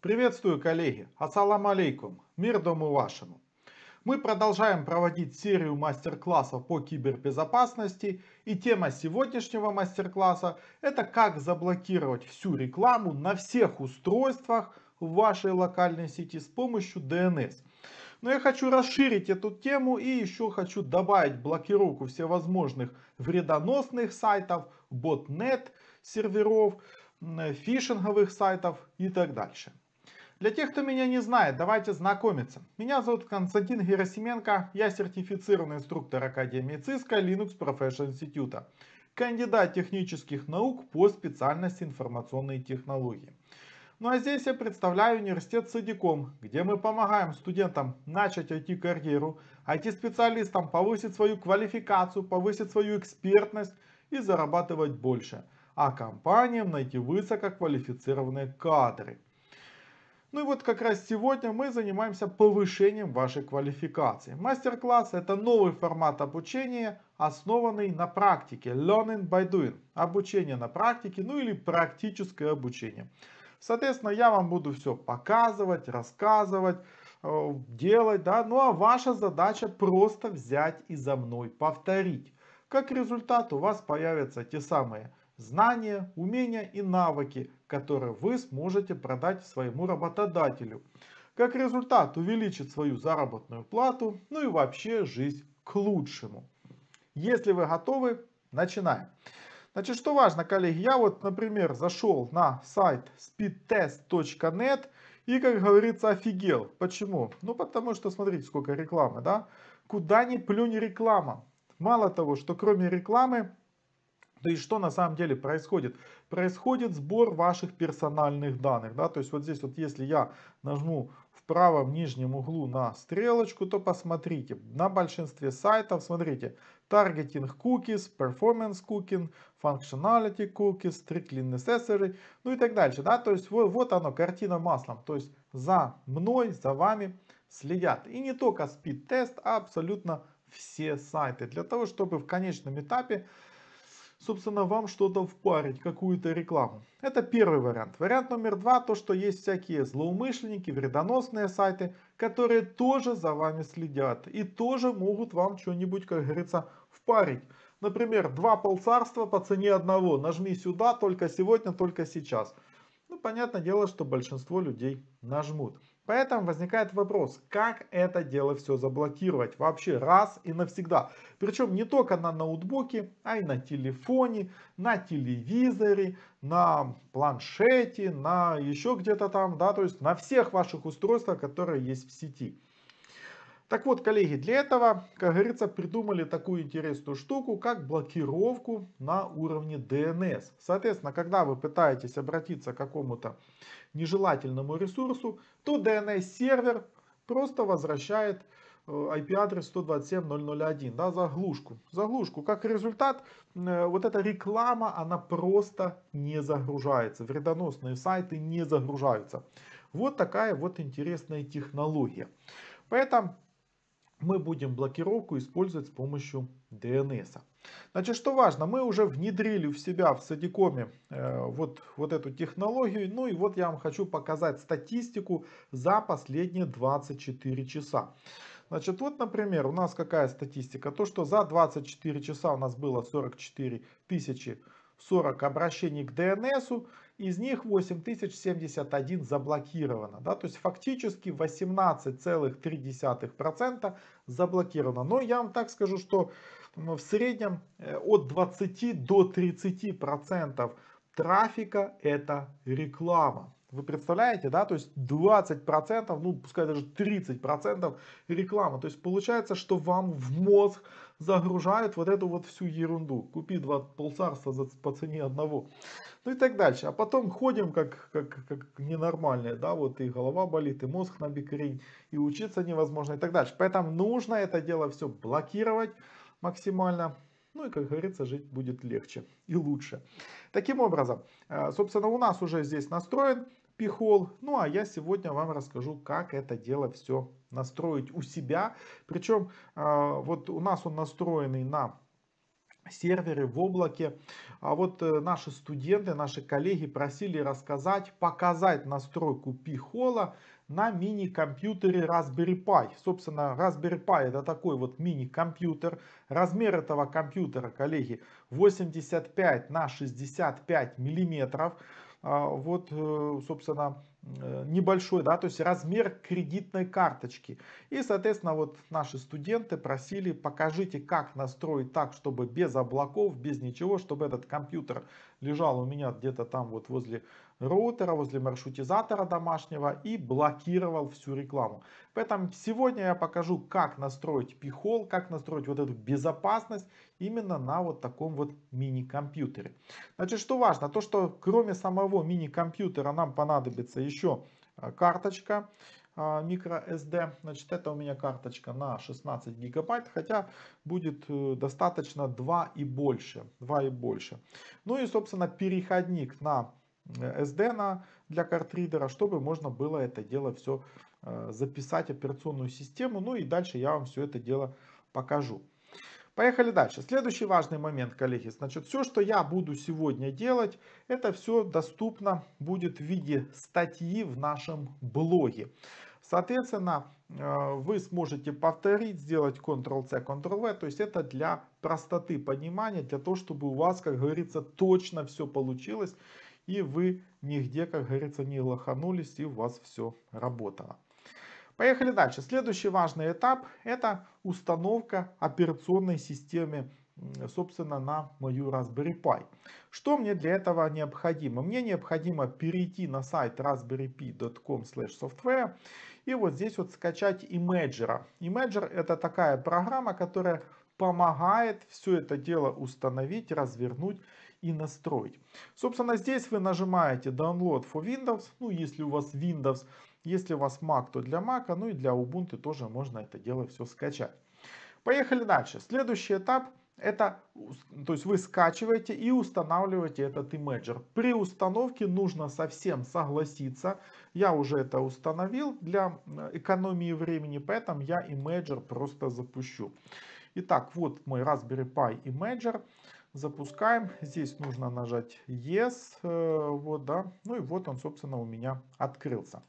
Приветствую, коллеги! Ассаламу алейкум! Мир дому вашему! Мы продолжаем проводить серию мастер-классов по кибербезопасности и тема сегодняшнего мастер-класса это как заблокировать всю рекламу на всех устройствах в вашей локальной сети с помощью DNS. Но я хочу расширить эту тему и еще хочу добавить блокировку всевозможных вредоносных сайтов, ботнет серверов, э, фишинговых сайтов и так дальше. Для тех, кто меня не знает, давайте знакомиться. Меня зовут Константин Герасименко, я сертифицированный инструктор Академии ЦИСКО Linux Professional Institute, кандидат технических наук по специальности информационные технологии. Ну а здесь я представляю университет Садиком, где мы помогаем студентам начать IT-карьеру, IT-специалистам повысить свою квалификацию, повысить свою экспертность и зарабатывать больше, а компаниям найти высококвалифицированные кадры – ну и вот как раз сегодня мы занимаемся повышением вашей квалификации. Мастер-класс это новый формат обучения, основанный на практике, learning by doing, обучение на практике, ну или практическое обучение. Соответственно, я вам буду все показывать, рассказывать, э, делать, да, ну а ваша задача просто взять и за мной повторить. Как результат у вас появятся те самые знания, умения и навыки, который вы сможете продать своему работодателю. Как результат увеличит свою заработную плату, ну и вообще жизнь к лучшему. Если вы готовы, начинаем. Значит, что важно, коллеги, я вот, например, зашел на сайт speedtest.net и, как говорится, офигел. Почему? Ну, потому что, смотрите, сколько рекламы, да? Куда ни плюнь реклама. Мало того, что кроме рекламы да и что на самом деле происходит? Происходит сбор ваших персональных данных. Да? То есть вот здесь вот если я нажму в правом нижнем углу на стрелочку, то посмотрите, на большинстве сайтов, смотрите, Targeting Cookies, Performance Cooking, Functionality Cookies, Strictly Necessary, ну и так дальше. Да? То есть вот, вот оно, картина маслом. То есть за мной, за вами следят. И не только спид-тест, а абсолютно все сайты. Для того, чтобы в конечном этапе собственно, вам что-то впарить, какую-то рекламу. Это первый вариант. Вариант номер два, то, что есть всякие злоумышленники, вредоносные сайты, которые тоже за вами следят и тоже могут вам что-нибудь, как говорится, впарить. Например, два полцарства по цене одного. Нажми сюда, только сегодня, только сейчас. Ну, понятное дело, что большинство людей нажмут. Поэтому возникает вопрос, как это дело все заблокировать вообще раз и навсегда. Причем не только на ноутбуке, а и на телефоне, на телевизоре, на планшете, на еще где-то там, да, то есть на всех ваших устройствах, которые есть в сети. Так вот, коллеги, для этого, как говорится, придумали такую интересную штуку, как блокировку на уровне DNS. Соответственно, когда вы пытаетесь обратиться к какому-то нежелательному ресурсу, то DNS-сервер просто возвращает э, IP-адрес 127.0.0.1, да, заглушку. Заглушку. Как результат, э, вот эта реклама, она просто не загружается. Вредоносные сайты не загружаются. Вот такая вот интересная технология. Поэтому мы будем блокировку использовать с помощью DNS. Значит, что важно, мы уже внедрили в себя в Садикоме э, вот, вот эту технологию. Ну и вот я вам хочу показать статистику за последние 24 часа. Значит, вот, например, у нас какая статистика? То, что за 24 часа у нас было 44 тысячи 40 обращений к DNS из них 8071 заблокировано. Да, то есть фактически 18,3% заблокировано. Но я вам так скажу, что в среднем э, от 20 до 30% трафика это реклама. Вы представляете, да, то есть 20%, ну пускай даже 30% реклама. То есть получается, что вам в мозг загружают вот эту вот всю ерунду. Купи два полцарства за, по цене одного. Ну и так дальше. А потом ходим как, как, как ненормальные, да, вот и голова болит, и мозг на бикрень, и учиться невозможно и так дальше. Поэтому нужно это дело все блокировать максимально. Ну и, как говорится, жить будет легче и лучше. Таким образом, э, собственно, у нас уже здесь настроен пихол. Ну а я сегодня вам расскажу, как это дело все настроить у себя. Причем а, вот у нас он настроенный на серверы в облаке. А вот э, наши студенты, наши коллеги просили рассказать, показать настройку пихола на мини-компьютере Raspberry Pi. Собственно, Raspberry Pi это такой вот мини-компьютер. Размер этого компьютера, коллеги, 85 на 65 миллиметров. А, вот, э, собственно, э, небольшой, да, то есть размер кредитной карточки. И, соответственно, вот наши студенты просили, покажите, как настроить так, чтобы без облаков, без ничего, чтобы этот компьютер лежал у меня где-то там вот возле роутера, возле маршрутизатора домашнего и блокировал всю рекламу. Поэтому сегодня я покажу, как настроить пихол, как настроить вот эту безопасность именно на вот таком вот мини-компьютере. Значит, что важно, то что кроме самого мини-компьютера нам понадобится еще э, карточка microSD. Э, Значит, это у меня карточка на 16 гигабайт, хотя будет э, достаточно 2 и больше. 2 и больше. Ну и, собственно, переходник на Э, SDN для картридера, чтобы можно было это дело все э, записать операционную систему. Ну и дальше я вам все это дело покажу. Поехали дальше. Следующий важный момент, коллеги. Значит, все, что я буду сегодня делать, это все доступно будет в виде статьи в нашем блоге. Соответственно, э, вы сможете повторить, сделать Ctrl-C, Ctrl-V. То есть это для простоты понимания, для того, чтобы у вас, как говорится, точно все получилось и вы нигде, как говорится, не лоханулись, и у вас все работало. Поехали дальше. Следующий важный этап – это установка операционной системы, собственно, на мою Raspberry Pi. Что мне для этого необходимо? Мне необходимо перейти на сайт raspberrypi.com software и вот здесь вот скачать Imager. Imager – это такая программа, которая помогает все это дело установить, развернуть и настроить. Собственно, здесь вы нажимаете Download for Windows, ну, если у вас Windows, если у вас Mac, то для Mac, ну и для Ubuntu тоже можно это дело все скачать. Поехали дальше. Следующий этап это, то есть вы скачиваете и устанавливаете этот имеджер. При установке нужно совсем согласиться. Я уже это установил для э, экономии времени, поэтому я имеджер просто запущу. Итак, вот мой Raspberry Pi Imager запускаем. Здесь нужно нажать Yes. Э, вот, да. Ну и вот он, собственно, у меня открылся.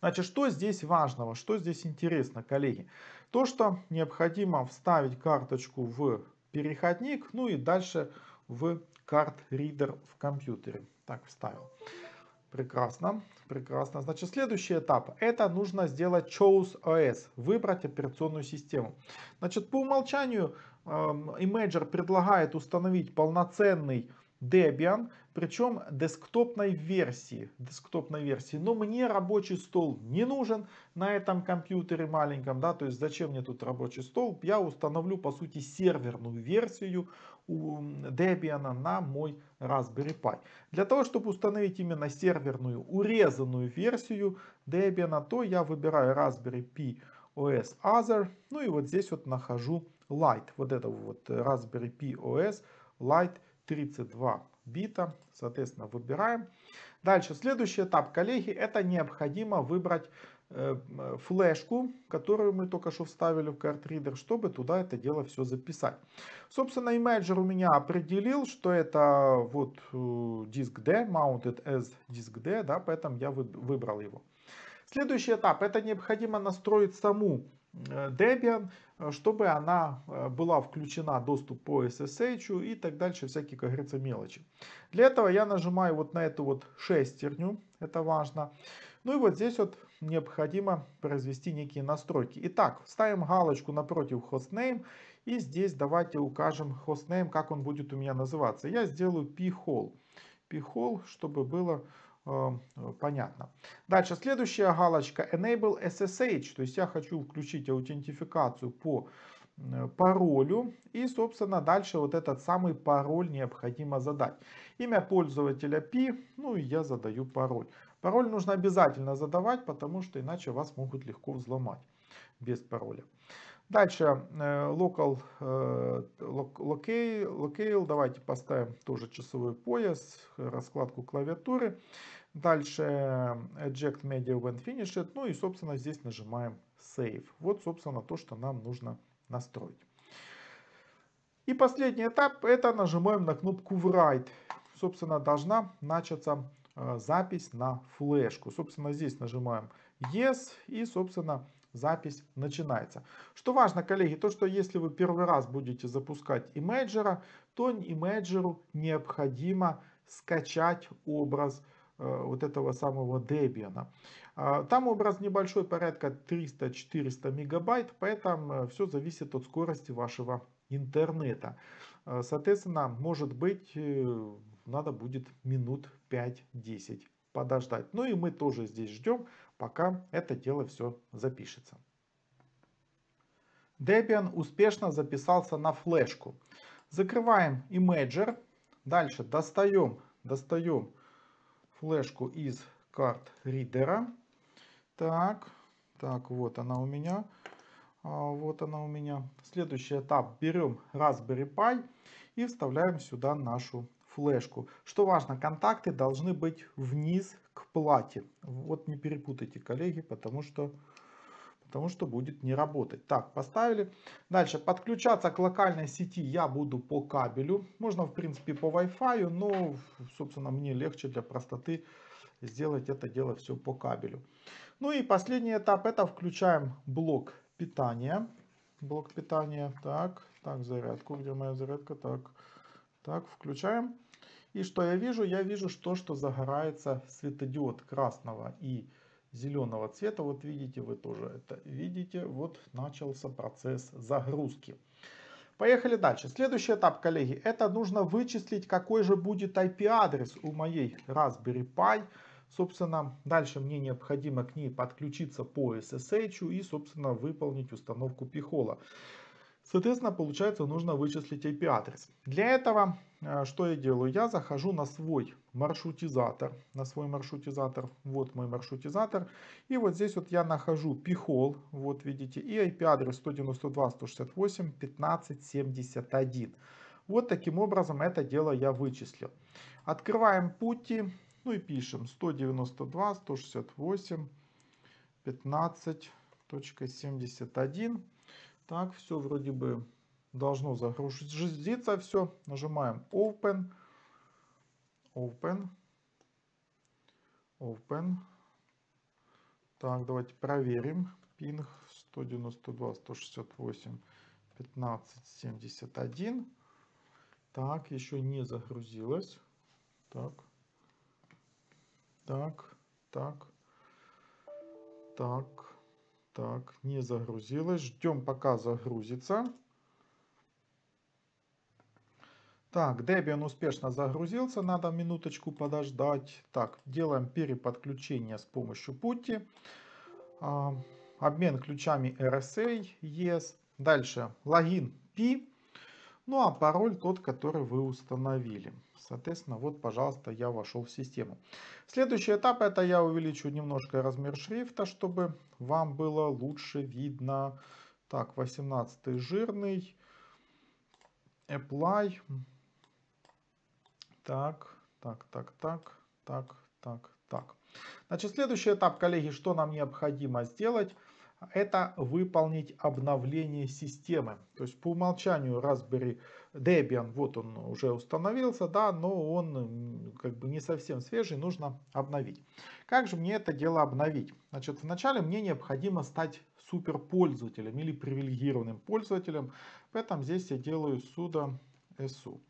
Значит, что здесь важного, что здесь интересно, коллеги? То, что необходимо вставить карточку в переходник, ну и дальше в карт-ридер в компьютере. Так, вставил. Прекрасно, прекрасно. Значит, следующий этап. Это нужно сделать Choose OS, выбрать операционную систему. Значит, по умолчанию Imager предлагает установить полноценный Debian, причем десктопной версии. Десктопной версии. Но мне рабочий стол не нужен на этом компьютере маленьком. Да? То есть зачем мне тут рабочий стол? Я установлю по сути серверную версию у Debian на мой Raspberry Pi. Для того, чтобы установить именно серверную урезанную версию Debian, то я выбираю Raspberry Pi OS Other. Ну и вот здесь вот нахожу Lite, вот это вот э, Raspberry Pi OS Lite 32 бита. Соответственно, выбираем. Дальше, следующий этап, коллеги, это необходимо выбрать э, э, флешку, которую мы только что вставили в картридер, чтобы туда это дело все записать. Собственно, имейджер у меня определил, что это вот диск D, mounted as диск D, да, поэтому я выбрал его. Следующий этап, это необходимо настроить саму Э, Debian, э, чтобы она э, была включена доступ по SSH и так дальше, всякие, как говорится, мелочи. Для этого я нажимаю вот на эту вот шестерню, это важно. Ну и вот здесь вот необходимо произвести некие настройки. Итак, ставим галочку напротив hostname и здесь давайте укажем hostname, как он будет у меня называться. Я сделаю p-hole, чтобы было Эм, э, понятно. Дальше, следующая галочка Enable SSH, то есть я хочу включить аутентификацию по э, паролю. И, собственно, дальше вот этот самый пароль необходимо задать. Имя пользователя P, ну и я задаю пароль. Пароль нужно обязательно задавать, потому что иначе вас могут легко взломать без пароля. Дальше э, local, locale, locale, давайте поставим тоже часовой пояс, раскладку клавиатуры. Дальше э, Eject Media When Finished. Ну и, собственно, здесь нажимаем Save. Вот, собственно, то, что нам нужно настроить. И последний этап, это нажимаем на кнопку Write. Собственно, должна начаться э, запись на флешку. Собственно, здесь нажимаем Yes и, собственно, запись начинается. Что важно, коллеги, то, что если вы первый раз будете запускать имейджера, то имейджеру необходимо скачать образ флешки Э, вот этого самого Debian. А, там образ небольшой, порядка 300-400 мегабайт, поэтому э, все зависит от скорости вашего интернета. Э, соответственно, может быть, надо будет минут 5-10 подождать. Ну и мы тоже здесь ждем, пока это дело все запишется. Debian успешно записался на флешку. Закрываем Imager. Дальше достаем, достаем флешку из карт ридера. Так, так, вот она у меня. А, вот она у меня. Следующий этап. Берем Raspberry Pi и вставляем сюда нашу флешку. Что важно, контакты должны быть вниз к плате. Вот не перепутайте, коллеги, потому что потому что будет не работать. Так, поставили. Дальше, подключаться к локальной сети я буду по кабелю. Можно, в принципе, по Wi-Fi, но, собственно, мне легче для простоты сделать это дело все по кабелю. Ну и последний этап, это включаем блок питания. Блок питания, так, так, зарядку, где моя зарядка, так, так, включаем. И что я вижу? Я вижу то, что загорается светодиод красного и красного зеленого цвета, вот видите, вы тоже это видите, вот начался процесс загрузки. Поехали дальше. Следующий этап, коллеги, это нужно вычислить, какой же будет IP-адрес у моей Raspberry Pi. Собственно, дальше мне необходимо к ней подключиться по SSH и, собственно, выполнить установку пихола. Соответственно, получается, нужно вычислить IP-адрес. Для этого э, что я делаю? Я захожу на свой маршрутизатор, на свой маршрутизатор, вот мой маршрутизатор, и вот здесь вот я нахожу пихол, вот видите, и IP-адрес 192.168.15.71. Вот таким образом это дело я вычислил. Открываем пути, ну и пишем 192.168.15.71. Так, все вроде бы должно загрузиться все. Нажимаем Open. Open. Open. Так, давайте проверим. Пинг 192.168.15.71. Так, еще не загрузилось. Так. Так, так, так. Так, не загрузилось. Ждем, пока загрузится. Так, Debian успешно загрузился, надо минуточку подождать. Так, делаем переподключение с помощью пути. А, обмен ключами RSA, yes. Дальше логин P. Ну а пароль тот, который вы установили. Соответственно, вот, пожалуйста, я вошел в систему. Следующий этап, это я увеличу немножко размер шрифта, чтобы вам было лучше видно. Так, 18 жирный. Apply. Так, так, так, так, так, так, так. Значит, следующий этап, коллеги, что нам необходимо сделать, это выполнить обновление системы. То есть по умолчанию Raspberry Debian, вот он уже установился, да, но он как бы не совсем свежий, нужно обновить. Как же мне это дело обновить? Значит, вначале мне необходимо стать суперпользователем или привилегированным пользователем, поэтому здесь я делаю sudo su.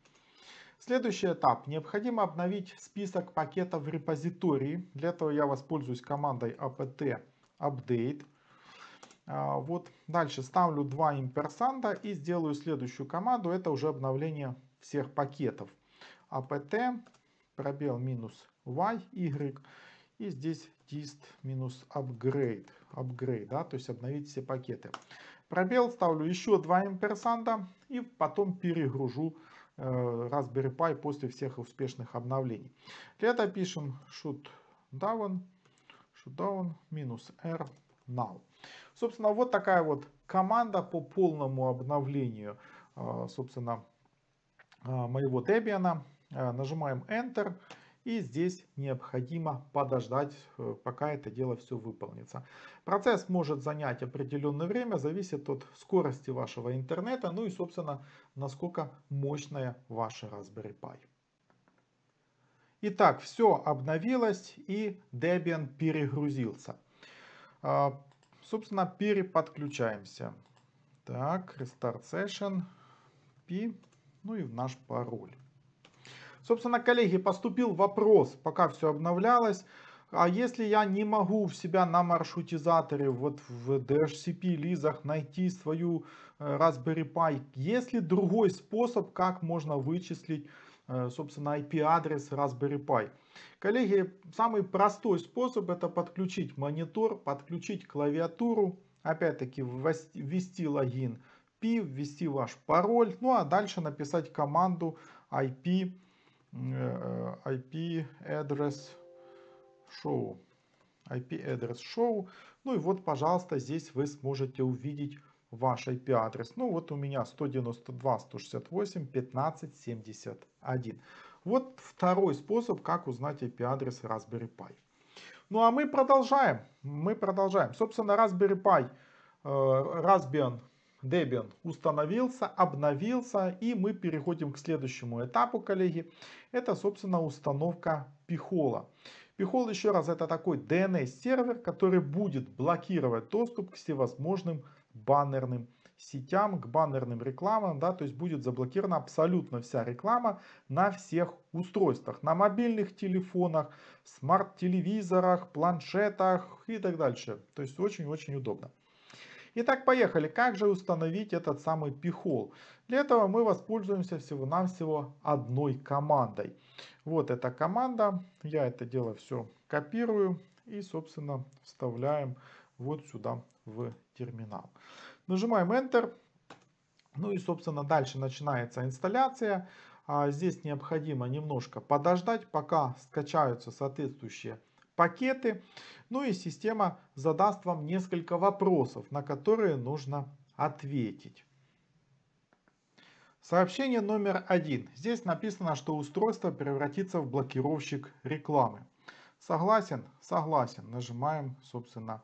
Следующий этап. Необходимо обновить список пакетов в репозитории. Для этого я воспользуюсь командой apt update. А, вот дальше ставлю два имперсанта и сделаю следующую команду. Это уже обновление всех пакетов. apt а пробел минус y, y. И здесь dist минус upgrade. Upgrade, да, то есть обновить все пакеты. Пробел ставлю еще два имперсанта и потом перегружу э, Raspberry Pi после всех успешных обновлений. Для этого пишем shoot down, shoot down минус r now. Собственно, вот такая вот команда по полному обновлению, а, собственно, а, моего Debian. А, нажимаем Enter. И здесь необходимо подождать, э, пока это дело все выполнится. Процесс может занять определенное время, зависит от скорости вашего интернета, ну и, собственно, насколько мощная ваша Raspberry Pi. Итак, все обновилось и Debian перегрузился. Собственно, переподключаемся. Так, restart session, p, ну и наш пароль. Собственно, коллеги, поступил вопрос, пока все обновлялось. А если я не могу в себя на маршрутизаторе, вот в DHCP лизах найти свою э, Raspberry Pi, есть ли другой способ, как можно вычислить Э, собственно, IP-адрес Raspberry Pi. Коллеги, самый простой способ это подключить монитор, подключить клавиатуру, опять-таки ввести логин P, ввести ваш пароль, ну а дальше написать команду IP, IP address show. IP address show. Ну и вот, пожалуйста, здесь вы сможете увидеть ваш IP-адрес. Ну вот у меня 192.168.15.71. Вот второй способ, как узнать IP-адрес Raspberry Pi. Ну а мы продолжаем. Мы продолжаем. Собственно, Raspberry Pi, э, Raspbian Debian установился, обновился, и мы переходим к следующему этапу, коллеги. Это, собственно, установка пихола. Пихол, еще раз, это такой DNS-сервер, который будет блокировать доступ к всевозможным серверам баннерным сетям, к баннерным рекламам, да, то есть будет заблокирована абсолютно вся реклама на всех устройствах, на мобильных телефонах, смарт-телевизорах, планшетах и так дальше. То есть очень-очень удобно. Итак, поехали. Как же установить этот самый пихол? Для этого мы воспользуемся всего-навсего одной командой. Вот эта команда. Я это дело все копирую и, собственно, вставляем вот сюда в терминал. Нажимаем Enter. Ну и, собственно, дальше начинается инсталляция. А, здесь необходимо немножко подождать, пока скачаются соответствующие пакеты. Ну и система задаст вам несколько вопросов, на которые нужно ответить. Сообщение номер один. Здесь написано, что устройство превратится в блокировщик рекламы. Согласен? Согласен. Нажимаем, собственно,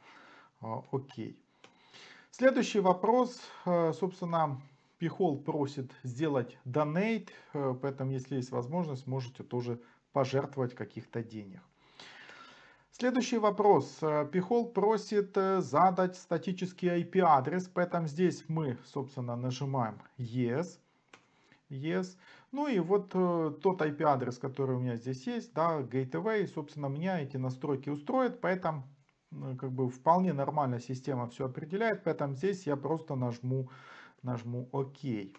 а, окей. Следующий вопрос, э, собственно, Пихол просит сделать донейт, э, поэтому, если есть возможность, можете тоже пожертвовать каких-то денег. Следующий вопрос. Э, Пихол просит задать статический IP-адрес, поэтому здесь мы, собственно, нажимаем Yes. Yes. Ну и вот тот IP-адрес, который у меня здесь есть, да, Gateway, собственно, меня эти настройки устроит, поэтому Э, как бы вполне нормально система все определяет, поэтому здесь я просто нажму, нажму ОК.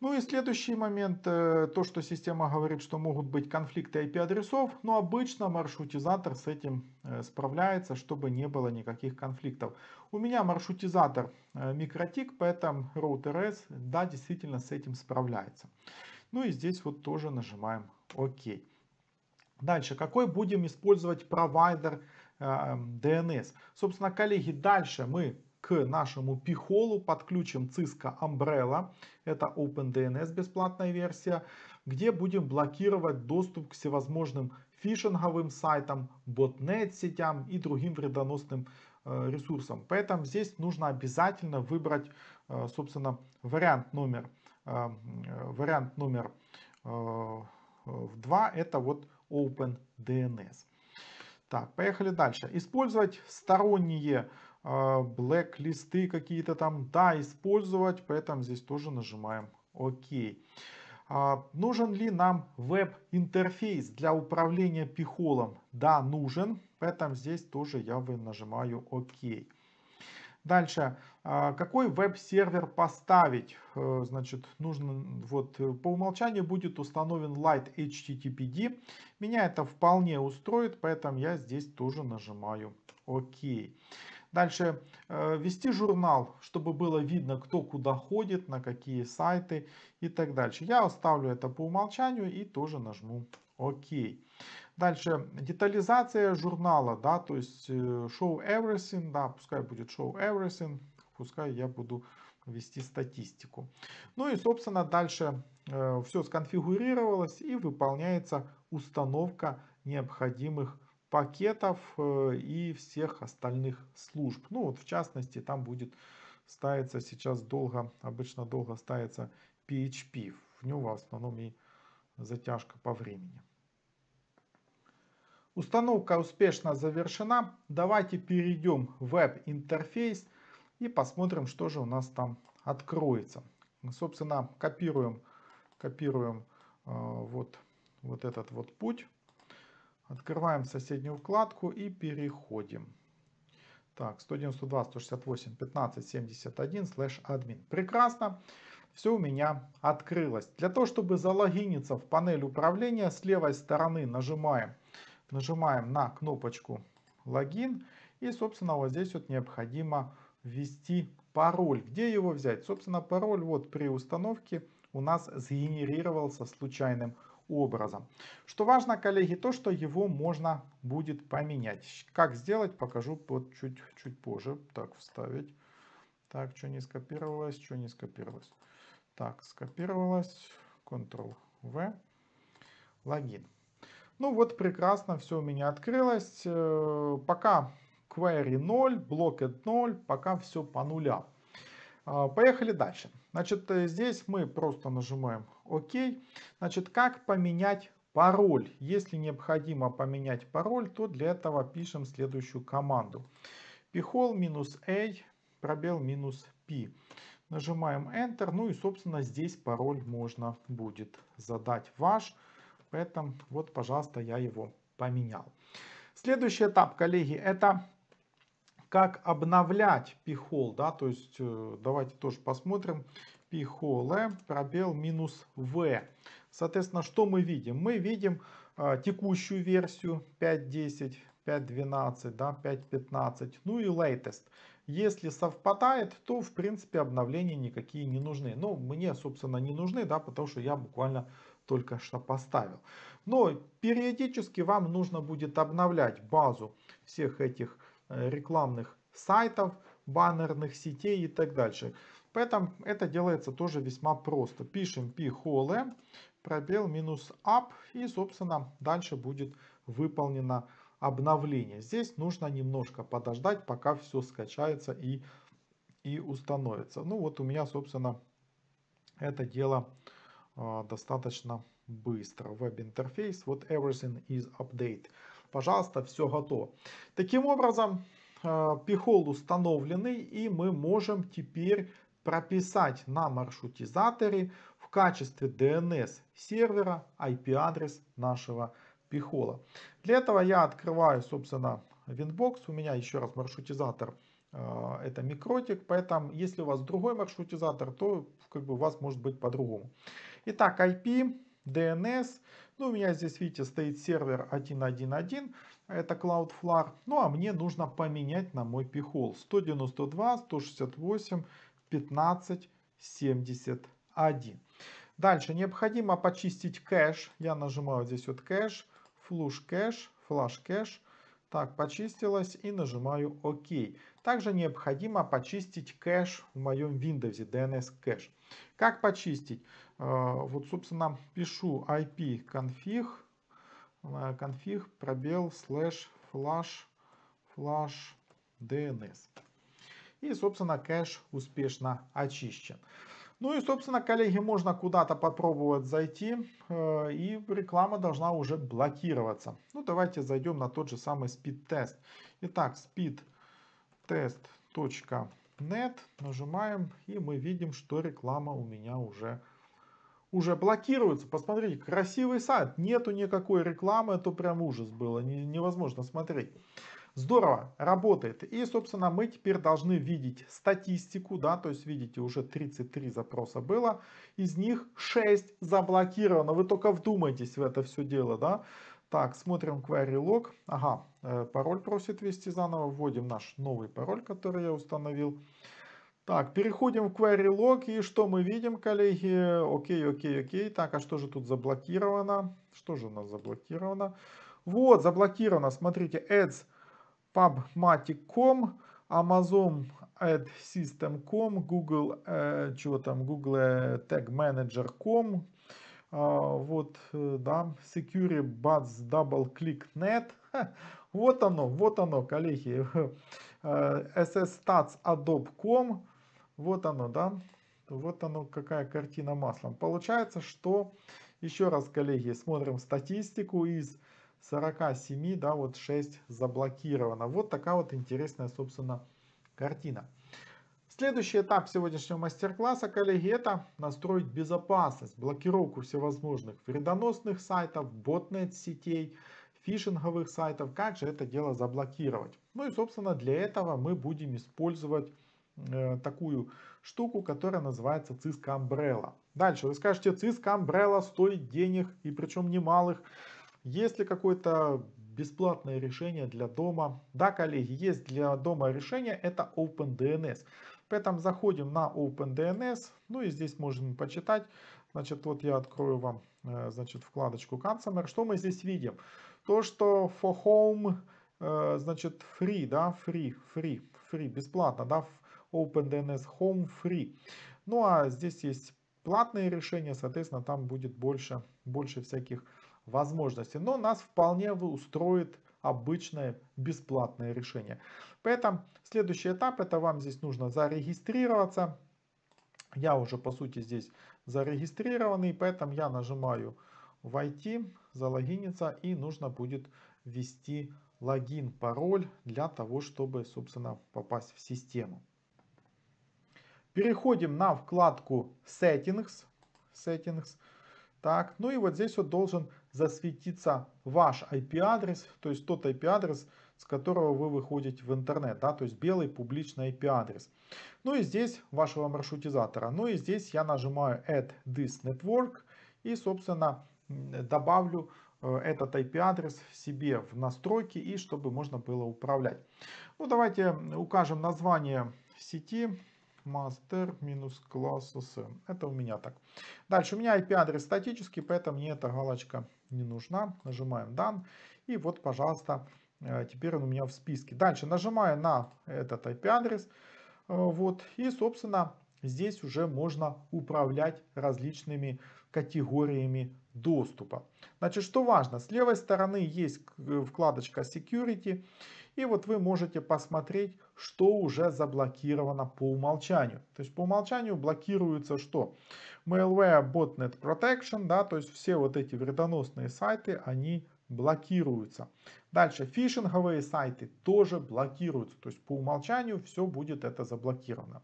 Ну и следующий момент, э, то, что система говорит, что могут быть конфликты IP-адресов, но обычно маршрутизатор с этим э, справляется, чтобы не было никаких конфликтов. У меня маршрутизатор микротик, поэтому роутер S, да, действительно с этим справляется. Ну и здесь вот тоже нажимаем ОК. Дальше, какой будем использовать провайдер DNS. А, собственно, коллеги, дальше мы к нашему пихолу подключим Cisco Umbrella. Это OpenDNS бесплатная версия, где будем блокировать доступ к всевозможным фишинговым сайтам, ботнет-сетям и другим вредоносным э, ресурсам. Поэтому здесь нужно обязательно выбрать, э, собственно, вариант номер, э, вариант номер в 2. Это вот OpenDNS. Так, поехали дальше. Использовать сторонние э, блэк-листы какие-то там, да, использовать, поэтому здесь тоже нажимаем ОК. А, нужен ли нам веб-интерфейс для управления пихолом? Да, нужен, поэтому здесь тоже я нажимаю ОК. Дальше, а, какой веб-сервер поставить? Э, значит, нужно, вот э, по умолчанию будет установлен Light HTTPD. Меня это вполне устроит, поэтому я здесь тоже нажимаю ОК. Дальше, э, вести журнал, чтобы было видно, кто куда ходит, на какие сайты и так дальше. Я оставлю это по умолчанию и тоже нажму ОК. Дальше, детализация журнала, да, то есть э, show everything, да, пускай будет show everything, пускай я буду вести статистику. Ну и, собственно, дальше э, все сконфигурировалось и выполняется установка необходимых пакетов э, и всех остальных служб. Ну вот, в частности, там будет ставиться сейчас долго, обычно долго ставится PHP. В нем в основном и затяжка по времени. Установка успешно завершена. Давайте перейдем в веб-интерфейс и посмотрим, что же у нас там откроется. Собственно, копируем, копируем э, вот, вот этот вот путь. Открываем соседнюю вкладку и переходим. Так, 192, 168, 15, 71, слэш админ. Прекрасно, все у меня открылось. Для того, чтобы залогиниться в панель управления, с левой стороны нажимаем Нажимаем на кнопочку «Логин». И, собственно, вот здесь вот необходимо ввести пароль. Где его взять? Собственно, пароль вот при установке у нас сгенерировался случайным образом. Что важно, коллеги, то, что его можно будет поменять. Как сделать, покажу под чуть, чуть позже. Так, вставить. Так, что не скопировалось, что не скопировалось. Так, скопировалось. Ctrl-V. Логин. Ну вот прекрасно все у меня открылось. Э, пока query 0, blocked 0, пока все по нулям. А, поехали дальше. Значит, э, здесь мы просто нажимаем ОК. Значит, как поменять пароль? Если необходимо поменять пароль, то для этого пишем следующую команду. pihol минус a, пробел минус p. Нажимаем Enter. Ну и, собственно, здесь пароль можно будет задать ваш. Поэтому вот, пожалуйста, я его поменял. Следующий этап, коллеги, это как обновлять пихол, да, то есть э, давайте тоже посмотрим, пихоле, э, пробел минус v. Соответственно, что мы видим? Мы видим э, текущую версию 5.10, 5.12, да, 5.15, ну и latest. Если совпадает, то в принципе обновления никакие не нужны. Ну, мне, собственно, не нужны, да, потому что я буквально только что поставил. Но периодически вам нужно будет обновлять базу всех этих э, рекламных сайтов, баннерных сетей и так дальше. Поэтому это делается тоже весьма просто. Пишем pHole, пробел минус up и собственно дальше будет выполнено обновление. Здесь нужно немножко подождать, пока все скачается и, и установится. Ну вот у меня собственно это дело а, достаточно быстро. Веб-интерфейс, вот everything is update. Пожалуйста, все готово. Таким образом, пихол а, установленный, и мы можем теперь прописать на маршрутизаторе в качестве DNS сервера IP-адрес нашего пихола. Для этого я открываю, собственно, Winbox. У меня еще раз маршрутизатор а, это микротик, поэтому если у вас другой маршрутизатор, то как бы у вас может быть по-другому. Итак, IP, DNS. Ну, у меня здесь, видите, стоит сервер 1.1.1. Это Cloudflare. Ну, а мне нужно поменять на мой пихол. 192, 168, 15, 71. Дальше необходимо почистить кэш. Я нажимаю здесь вот кэш, флуш кэш, флаш кэш. Так, почистилось и нажимаю ОК. Также необходимо почистить кэш в моем Windows, DNS кэш. Как почистить? Э, вот, собственно, пишу IP config, config пробел слэш flash, flash DNS. И, собственно, кэш успешно очищен. Ну и, собственно, коллеги, можно куда-то попробовать зайти, э, и реклама должна уже блокироваться. Ну, давайте зайдем на тот же самый спид-тест. Итак, speedtest.net, нажимаем, и мы видим, что реклама у меня уже уже блокируется. Посмотрите, красивый сайт, нету никакой рекламы, это прям ужас было, невозможно смотреть. Здорово, работает. И, собственно, мы теперь должны видеть статистику, да, то есть, видите, уже 33 запроса было, из них 6 заблокировано. Вы только вдумайтесь в это все дело, да. Так, смотрим query log. Ага, э, пароль просит ввести заново. Вводим наш новый пароль, который я установил. Так, переходим в query log. И что мы видим, коллеги? Окей, окей, окей. Так, а что же тут заблокировано? Что же у нас заблокировано? Вот, заблокировано. Смотрите, ads PubMatic.com, Amazon Ad System.com, Google, э, чего там, Google э, Tag Manager.com, а, э, вот, да, Security Buds Double Click Net, вот оно, вот оно, коллеги, э, SSStats Adobe.com, вот оно, да, вот оно, какая картина маслом. Получается, что, еще раз, коллеги, смотрим статистику из 47, да, вот 6 заблокировано. Вот такая вот интересная, собственно, картина. Следующий этап сегодняшнего мастер-класса, коллеги, это настроить безопасность, блокировку всевозможных вредоносных сайтов, ботнет-сетей, фишинговых сайтов. Как же это дело заблокировать? Ну и, собственно, для этого мы будем использовать э, такую штуку, которая называется Cisco Umbrella. Дальше вы скажете, Cisco Umbrella стоит денег и причем немалых. Есть ли какое-то бесплатное решение для дома? Да, коллеги, есть для дома решение, это OpenDNS. Поэтому заходим на OpenDNS, ну и здесь можем почитать. Значит, вот я открою вам э, значит, вкладочку Consumer. Что мы здесь видим? То, что for home, э, значит, free, да, free, free, free, бесплатно, да, OpenDNS home free. Ну а здесь есть платные решения, соответственно, там будет больше, больше всяких возможности, но нас вполне устроит обычное бесплатное решение. Поэтому следующий этап, это вам здесь нужно зарегистрироваться. Я уже по сути здесь зарегистрированный, поэтому я нажимаю «Войти», залогиниться и нужно будет ввести логин, пароль для того, чтобы, собственно, попасть в систему. Переходим на вкладку Settings. Settings. Так, ну и вот здесь вот должен засветится ваш IP-адрес, то есть тот IP-адрес, с которого вы выходите в интернет, да, то есть белый публичный IP-адрес. Ну и здесь вашего маршрутизатора. Ну и здесь я нажимаю Add This Network и, собственно, добавлю э, этот IP-адрес себе в настройки и чтобы можно было управлять. Ну давайте укажем название сети master минус класс sm. Это у меня так. Дальше у меня IP-адрес статический, поэтому мне эта галочка не нужна. Нажимаем ДАН И вот, пожалуйста, э, теперь он у меня в списке. Дальше нажимаю на этот IP-адрес. Э, вот. И, собственно, здесь уже можно управлять различными категориями доступа. Значит, что важно, с левой стороны есть э, вкладочка Security, и вот вы можете посмотреть, что уже заблокировано по умолчанию. То есть по умолчанию блокируется что? Malware, Botnet Protection, да, то есть все вот эти вредоносные сайты, они блокируются. Дальше фишинговые сайты тоже блокируются. То есть по умолчанию все будет это заблокировано.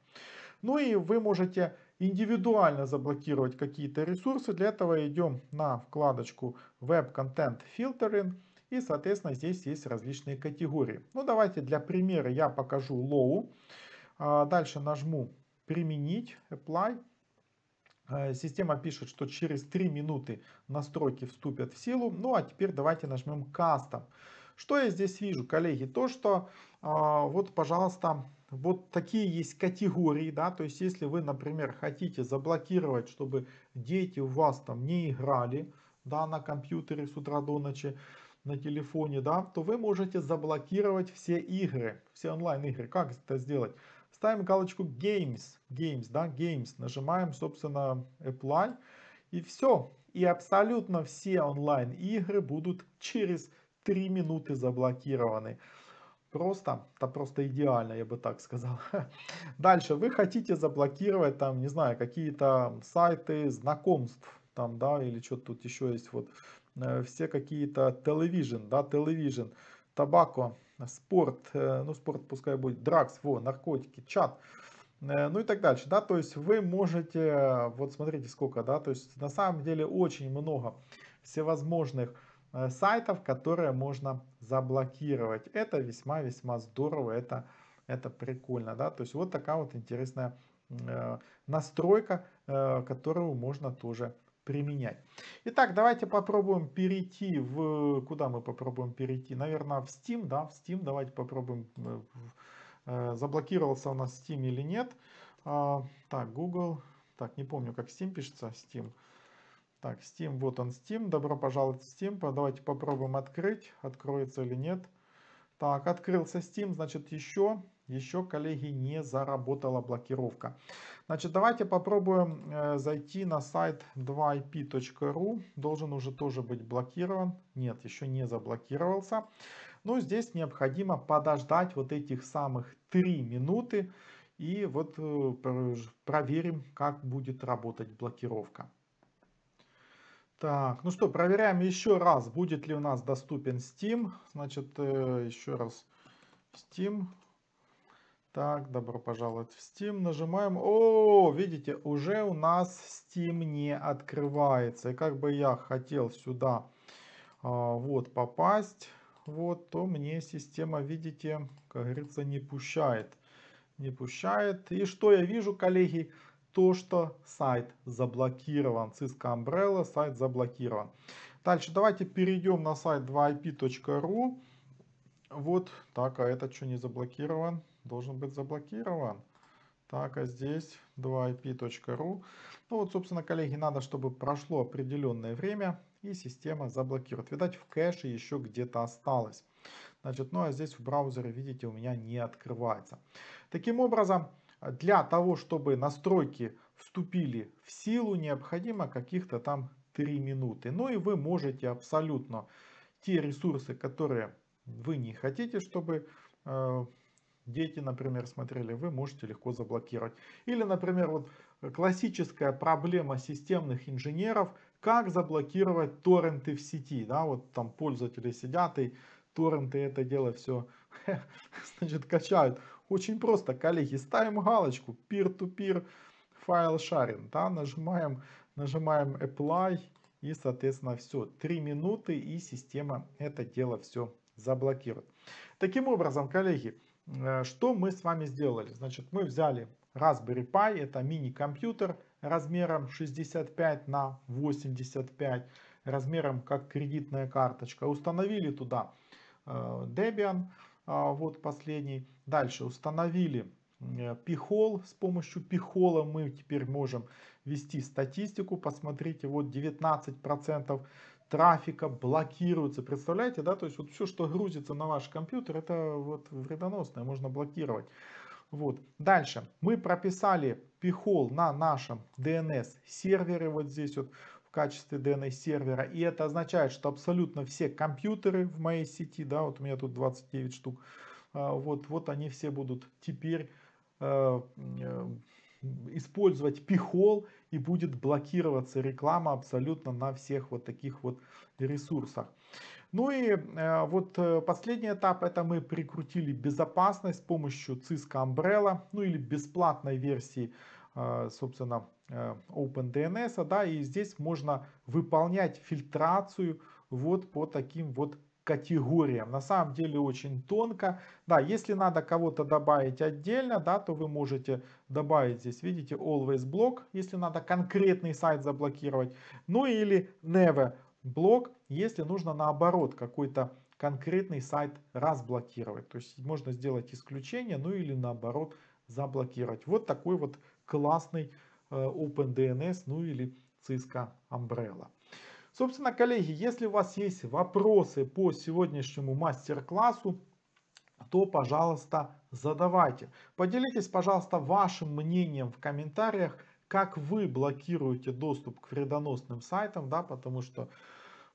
Ну и вы можете индивидуально заблокировать какие-то ресурсы. Для этого идем на вкладочку Web Content Filtering. И, соответственно, здесь есть различные категории. Ну, давайте для примера я покажу low. А, дальше нажму «Применить», «Apply». А, система пишет, что через 3 минуты настройки вступят в силу. Ну, а теперь давайте нажмем «Custom». Что я здесь вижу, коллеги? То, что а, вот, пожалуйста, вот такие есть категории, да, то есть если вы, например, хотите заблокировать, чтобы дети у вас там не играли, да, на компьютере с утра до ночи, на телефоне, да, то вы можете заблокировать все игры, все онлайн игры. Как это сделать? Ставим галочку Games, Games, да, Games, нажимаем, собственно, Apply и все. И абсолютно все онлайн игры будут через 3 минуты заблокированы. Просто, да просто идеально, я бы так сказал. Дальше, вы хотите заблокировать там, не знаю, какие-то сайты знакомств, там, да, или что тут еще есть, вот, Э, все какие-то телевижн, да, телевижн, табако, э, спорт, э, ну спорт пускай будет, дракс, во, наркотики, чат, ну и так дальше, да, то есть вы можете, вот смотрите сколько, да, то есть на самом деле очень много всевозможных сайтов, которые можно заблокировать. Это весьма-весьма здорово, это, это прикольно, да, то есть вот такая вот интересная настройка, которую можно тоже применять. Итак, давайте попробуем перейти в... Куда мы попробуем перейти? Наверное, в Steam, да, в Steam. Давайте попробуем, э, э, заблокировался у нас Steam или нет. А, так, Google. Так, не помню, как Steam пишется. Steam. Так, Steam, вот он Steam. Добро пожаловать в Steam. Давайте попробуем открыть, откроется или нет. Так, открылся Steam, значит еще еще, коллеги, не заработала блокировка. Значит, давайте попробуем э, зайти на сайт 2ip.ru. Должен уже тоже быть блокирован. Нет, еще не заблокировался. Но здесь необходимо подождать вот этих самых 3 минуты. И вот э, проверим, как будет работать блокировка. Так, ну что, проверяем еще раз, будет ли у нас доступен Steam. Значит, э, еще раз Steam так, добро пожаловать в Steam. Нажимаем. О, видите, уже у нас Steam не открывается. И как бы я хотел сюда а, вот попасть, вот, то мне система, видите, как говорится, не пущает. Не пущает. И что я вижу, коллеги? То, что сайт заблокирован. Cisco Umbrella, сайт заблокирован. Дальше давайте перейдем на сайт 2ip.ru. Вот так, а это что не заблокирован? должен быть заблокирован. Так, а здесь 2ip.ru. Ну вот, собственно, коллеги, надо, чтобы прошло определенное время, и система заблокирует. Видать, в кэше еще где-то осталось. Значит, ну а здесь в браузере, видите, у меня не открывается. Таким образом, для того, чтобы настройки вступили в силу, необходимо каких-то там 3 минуты. Ну и вы можете абсолютно те ресурсы, которые вы не хотите, чтобы э, дети, например, смотрели, вы можете легко заблокировать. Или, например, вот э, классическая проблема системных инженеров, как заблокировать торренты в сети, да, вот там пользователи сидят и торренты это дело все, значит, качают. Очень просто, коллеги, ставим галочку peer-to-peer файл шаринг, да, нажимаем, нажимаем apply и, соответственно, все, три минуты и система это дело все заблокирует. Таким образом, коллеги, Э, что мы с вами сделали? Значит, мы взяли Raspberry Pi, это мини-компьютер размером 65 на 85, размером как кредитная карточка. Установили туда э, Debian, а, вот последний. Дальше установили пихол. Э, с помощью пихола мы теперь можем вести статистику. Посмотрите, вот 19% процентов трафика блокируется. Представляете, да? То есть вот все, что грузится на ваш компьютер, это вот вредоносное, можно блокировать. Вот. Дальше. Мы прописали пихол на нашем DNS сервере вот здесь вот в качестве DNS сервера. И это означает, что абсолютно все компьютеры в моей сети, да, вот у меня тут 29 штук, а, вот, вот они все будут теперь э, э использовать пихол и будет блокироваться реклама абсолютно на всех вот таких вот ресурсах. Ну и э, вот э, последний этап, это мы прикрутили безопасность с помощью Cisco Umbrella, ну или бесплатной версии, э, собственно, э, OpenDNS, да, и здесь можно выполнять фильтрацию вот по таким вот категориям. На самом деле очень тонко. Да, если надо кого-то добавить отдельно, да, то вы можете добавить здесь, видите, always блок если надо конкретный сайт заблокировать. Ну или never блок если нужно наоборот какой-то конкретный сайт разблокировать. То есть можно сделать исключение, ну или наоборот заблокировать. Вот такой вот классный э, OpenDNS, ну или Cisco Umbrella. Собственно, коллеги, если у вас есть вопросы по сегодняшнему мастер-классу, то, пожалуйста, задавайте. Поделитесь, пожалуйста, вашим мнением в комментариях, как вы блокируете доступ к вредоносным сайтам, да, потому что,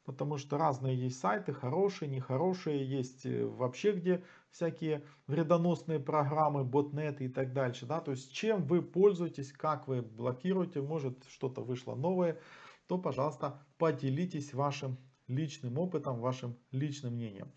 потому что разные есть сайты, хорошие, нехорошие, есть э, вообще где всякие вредоносные программы, ботнеты и так дальше, да, то есть чем вы пользуетесь, как вы блокируете, может что-то вышло новое, то, пожалуйста, поделитесь вашим личным опытом, вашим личным мнением.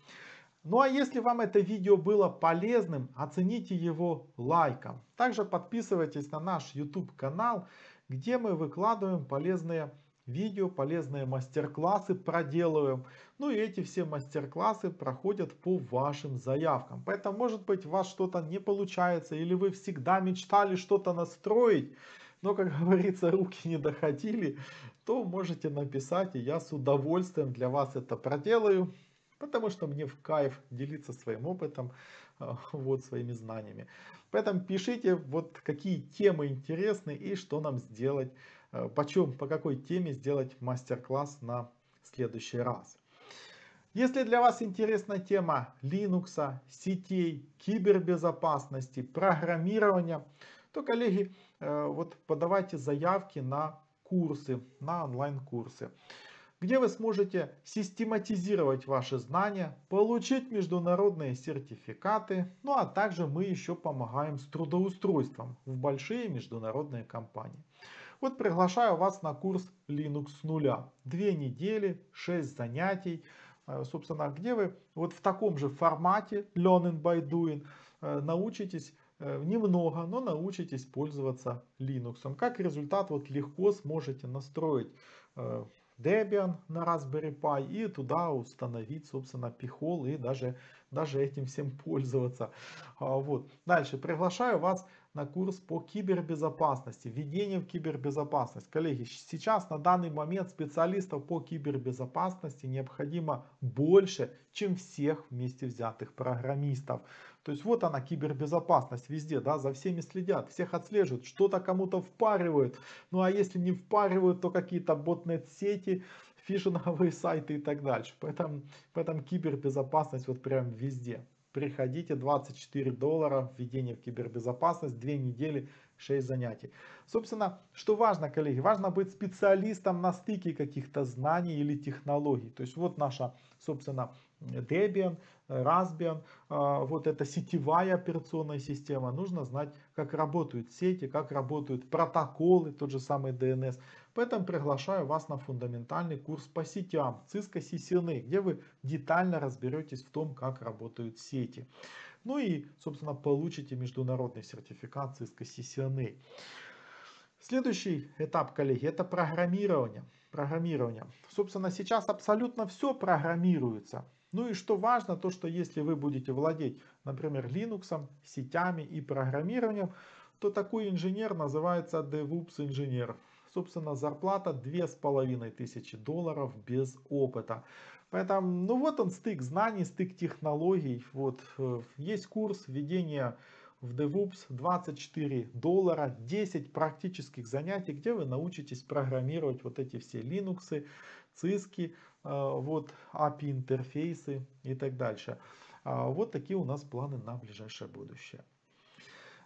Ну а если вам это видео было полезным, оцените его лайком. Также подписывайтесь на наш YouTube канал, где мы выкладываем полезные видео, полезные мастер-классы проделываем. Ну и эти все мастер-классы проходят по вашим заявкам. Поэтому может быть у вас что-то не получается или вы всегда мечтали что-то настроить, но, как говорится, руки не доходили, то можете написать, и я с удовольствием для вас это проделаю. Потому что мне в кайф делиться своим опытом, а, вот своими знаниями. Поэтому пишите, вот какие темы интересны и что нам сделать, а, почем, по какой теме сделать мастер-класс на следующий раз. Если для вас интересна тема Linux, сетей, кибербезопасности, программирования, то, коллеги, Э, вот подавайте заявки на курсы, на онлайн-курсы, где вы сможете систематизировать ваши знания, получить международные сертификаты, ну а также мы еще помогаем с трудоустройством в большие международные компании. Вот приглашаю вас на курс Linux с нуля. Две недели, шесть занятий, э, собственно, где вы вот в таком же формате Learning by Doing э, научитесь Э, немного, но научитесь пользоваться Linux. Как результат, вот легко сможете настроить э, Debian на Raspberry Pi и туда установить, собственно, пихол и даже, даже этим всем пользоваться. А, вот. Дальше приглашаю вас на курс по кибербезопасности, введение в кибербезопасность. Коллеги, сейчас на данный момент специалистов по кибербезопасности необходимо больше, чем всех вместе взятых программистов. То есть вот она кибербезопасность везде, да, за всеми следят, всех отслеживают, что-то кому-то впаривают. Ну а если не впаривают, то какие-то ботнет-сети, фишинговые сайты и так дальше. Поэтому, поэтому кибербезопасность вот прям везде. Приходите, 24 доллара, введение в кибербезопасность, 2 недели, 6 занятий. Собственно, что важно, коллеги, важно быть специалистом на стыке каких-то знаний или технологий. То есть вот наша, собственно, Debian, Raspbian, а, вот эта сетевая операционная система. Нужно знать, как работают сети, как работают протоколы, тот же самый DNS. Поэтому приглашаю вас на фундаментальный курс по сетям Cisco CCNA, где вы детально разберетесь в том, как работают сети. Ну и, собственно, получите международный сертификат Cisco CCNA. Следующий этап, коллеги, это программирование. программирование. Собственно, сейчас абсолютно все программируется. Ну и что важно, то что если вы будете владеть, например, Linux, сетями и программированием, то такой инженер называется DevOps инженер. Собственно, зарплата 2500 долларов без опыта. Поэтому, ну вот он стык знаний, стык технологий. Вот э, есть курс введения в DevOps 24 доллара, 10 практических занятий, где вы научитесь программировать вот эти все Linux, циски, а, вот API интерфейсы и так дальше. А, вот такие у нас планы на ближайшее будущее.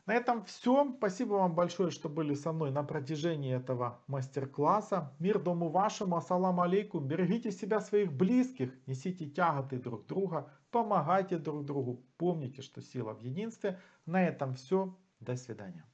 На этом все. Спасибо вам большое, что были со мной на протяжении этого мастер-класса. Мир дому вашему. Ассаламу алейкум. Берегите себя, своих близких. Несите тяготы друг друга. Помогайте друг другу. Помните, что сила в единстве. На этом все. До свидания.